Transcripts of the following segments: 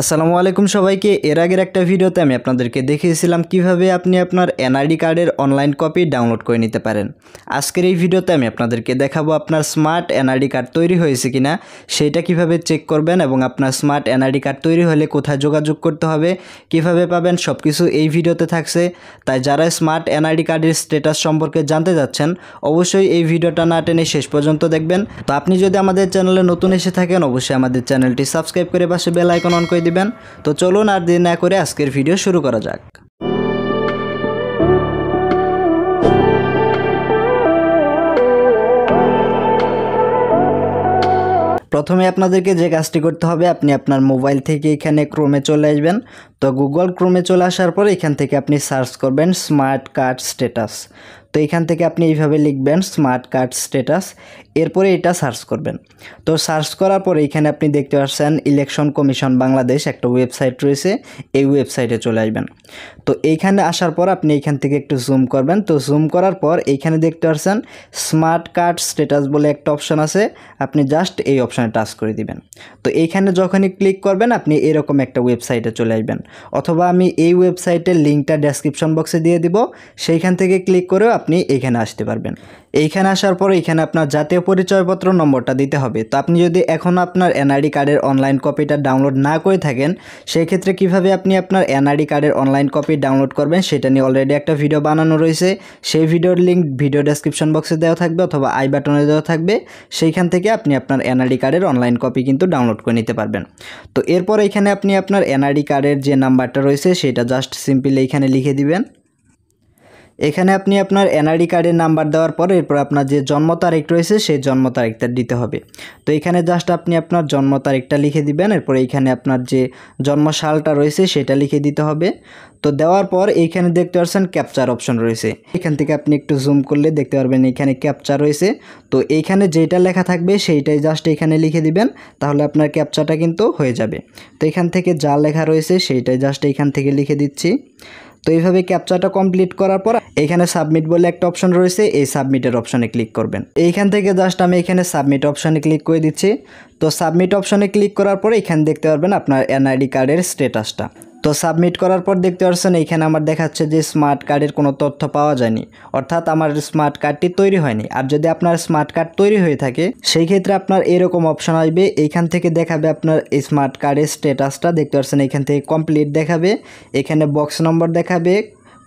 আসসালামু আলাইকুম সবাইকে এর আগের একটা ভিডিওতে আমি আপনাদেরকে দেখিয়েছিলাম কিভাবে আপনি আপনার এনআইডি কার্ডের অনলাইন কপি ডাউনলোড করে নিতে পারেন আজকের এই ভিডিওতে আমি আপনাদেরকে দেখাবো আপনার স্মার্ট এনআইডি কার্ড তৈরি হয়েছে কিনা সেটা কিভাবে চেক করবেন এবং আপনার স্মার্ট এনআইডি কার্ড তৈরি হলে কোথায় যোগাযোগ করতে হবে কিভাবে পাবেন সব কিছু এই ভিডিওতে থাকছে তাই যারা স্মার্ট এনআইডি কার্ডের স্ট্যাটাস সম্পর্কে জানতে যাচ্ছেন অবশ্যই এই ভিডিওটা না টেনে শেষ পর্যন্ত দেখবেন তো আপনি যদি আমাদের চ্যানেলে নতুন এসে থাকেন অবশ্যই আমাদের চ্যানেলটি সাবস্ক্রাইব করে পাশে বেল আইকন অন করে অবশ্যই দেবেন তো চলুন আর দিন না করে আজকের ভিডিও শুরু করা যাক প্রথমে আপনাদেরকে যে কাজটি করতে হবে আপনি আপনার মোবাইল থেকে এখানে ক্রোমে চলে আসবেন তো গুগল ক্রোমে চলে আসার পর এখান থেকে আপনি সার্চ করবেন স্মার্ট কার্ড স্ট্যাটাস তো এখান থেকে আপনি এইভাবে লিখবেন স্মার্ট কার্ড স্ট্যাটাস এরপরে এটা সার্চ করবেন তো সার্চ করার পরে এখানে আপনি দেখতে পাচ্ছেন ইলেকশন কমিশন বাংলাদেশ একটা ওয়েবসাইট রয়েছে এই ওয়েবসাইটে চলে আসবেন তো এইখানে আসার পর আপনি এখান থেকে একটু জুম করবেন তো জুম করার পর এইখানে দেখতে পাচ্ছেন স্মার্ট কার্ড স্ট্যাটাস বলে একটা অপশান আছে আপনি জাস্ট এই অপশানে টাচ করে দিবেন তো এইখানে যখনই ক্লিক করবেন আপনি এরকম একটা ওয়েবসাইটে চলে আসবেন অথবা আমি এই ওয়েবসাইটের লিঙ্কটা ডেসক্রিপশন বক্সে দিয়ে দিব সেইখান থেকে ক্লিক করেও আপনি এখানে আসতে পারবেন এইখানে আসার পর এখানে আপনার জাতীয় পরিচয়পত্র নম্বরটা দিতে হবে তো আপনি যদি এখনও আপনার এনআরডি কার্ডের অনলাইন কপিটা ডাউনলোড না করে থাকেন সেক্ষেত্রে কিভাবে আপনি আপনার এনআরডি কার্ডের অনলাইন কপি ডাউনলোড করবেন সেটা নিয়ে অলরেডি একটা ভিডিও বানানো রয়েছে সেই ভিডিওর লিঙ্ক ভিডিও ডেসক্রিপশন বক্সে দেওয়া থাকবে অথবা আই বাটনে দেওয়া থাকবে সেইখান থেকে আপনি আপনার এনআরডি কার্ডের অনলাইন কপি কিন্তু ডাউনলোড করে নিতে পারবেন তো এরপর এখানে আপনি আপনার এনআরডি কার্ডের যে নাম্বারটা রয়েছে সেটা জাস্ট সিম্পলি এখানে লিখে দিবেন এখানে আপনি আপনার এনআরডি কার্ডের নাম্বার দেওয়ার পর এরপর আপনার যে জন্ম তারিখ রয়েছে সেই জন্ম তারিখটা দিতে হবে তো এখানে জাস্ট আপনি আপনার জন্ম তারিখটা লিখে দিবেন এরপর এইখানে আপনার যে জন্ম সালটা রয়েছে সেটা লিখে দিতে হবে তো দেওয়ার পর এইখানে দেখতে পাচ্ছেন ক্যাপচার অপশন রয়েছে এখান থেকে আপনি একটু জুম করলে দেখতে পারবেন এখানে ক্যাপচার রয়েছে তো এইখানে যেটা লেখা থাকবে সেইটাই জাস্ট এখানে লিখে দিবেন তাহলে আপনার ক্যাপচারটা কিন্তু হয়ে যাবে তো এখান থেকে যা লেখা রয়েছে সেইটাই জাস্ট এখান থেকে লিখে দিচ্ছি তো এইভাবে ক্যাপচাটা কমপ্লিট করার পর এখানে সাবমিট বলে একটা অপশন রয়েছে এই সাবমিটের অপশনে ক্লিক করবেন এইখান থেকে জাস্ট আমি এখানে সাবমিট অপশনে ক্লিক করে দিচ্ছি তো সাবমিট অপশনে ক্লিক করার পরে এখানে দেখতে পারবেন আপনার এনআইডি কার্ডের স্ট্যাটাসটা তো সাবমিট করার পর দেখতে পাচ্ছেন এইখানে আমার দেখাচ্ছে যে স্মার্ট কার্ডের কোনো তথ্য পাওয়া যায়নি অর্থাৎ আমার স্মার্ট কার্ডটি তৈরি হয়নি আর যদি আপনার স্মার্ট কার্ড তৈরি হয়ে থাকে সেই ক্ষেত্রে আপনার এরকম অপশন আসবে এইখান থেকে দেখাবে আপনার এই স্মার্ট কার্ডের স্ট্যাটাসটা দেখতে পাচ্ছেন এইখান থেকে কমপ্লিট দেখাবে এখানে বক্স নম্বর দেখাবে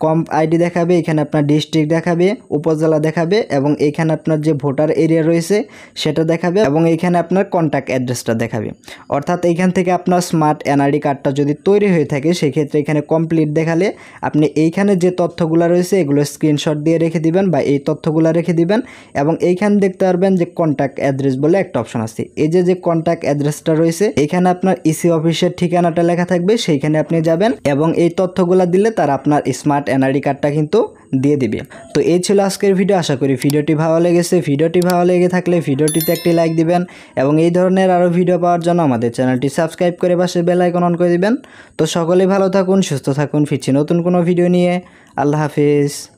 কম আইডি দেখাবে এখানে আপনার ডিস্ট্রিক্ট দেখাবে উপজেলা দেখাবে এবং এখানে আপনার যে ভোটার এরিয়া রয়েছে সেটা দেখাবে এবং এখানে আপনার কন্ট্যাক্ট অ্যাড্রেসটা দেখাবে অর্থাৎ এইখান থেকে আপনার স্মার্ট এনআরডি কার্ডটা যদি তৈরি হয়ে থাকে সেক্ষেত্রে এখানে কমপ্লিট দেখালে আপনি এইখানে যে তথ্যগুলো রয়েছে এগুলো স্ক্রিনশট দিয়ে রেখে দিবেন বা এই তথ্যগুলো রেখে দিবেন এবং এইখানে দেখতে পারবেন যে কন্ট্যাক্ট অ্যাড্রেস বলে একটা অপশন আছে এই যে যে কন্ট্যাক্ট অ্যাড্রেসটা রয়েছে এখানে আপনার ইসি e অফিসের ঠিকানাটা লেখা থাকবে সেইখানে আপনি যাবেন এবং এই তথ্যগুলো দিলে তার আপনার স্মার্ট এনআরডি কার্ডটা কিন্তু দিয়ে দিবে তো এই ছিল আজকের ভিডিও আশা করি ভিডিওটি ভালো লেগেছে ভিডিওটি ভালো লেগে থাকলে ভিডিওটিতে একটি লাইক দিবেন এবং এই ধরনের আরও ভিডিও পাওয়ার জন্য আমাদের চ্যানেলটি সাবস্ক্রাইব করে পাশে বেল আইকন অন করে দিবেন তো সকলেই ভালো থাকুন সুস্থ থাকুন ফিরছি নতুন কোনো ভিডিও নিয়ে আল্লাহ হাফিজ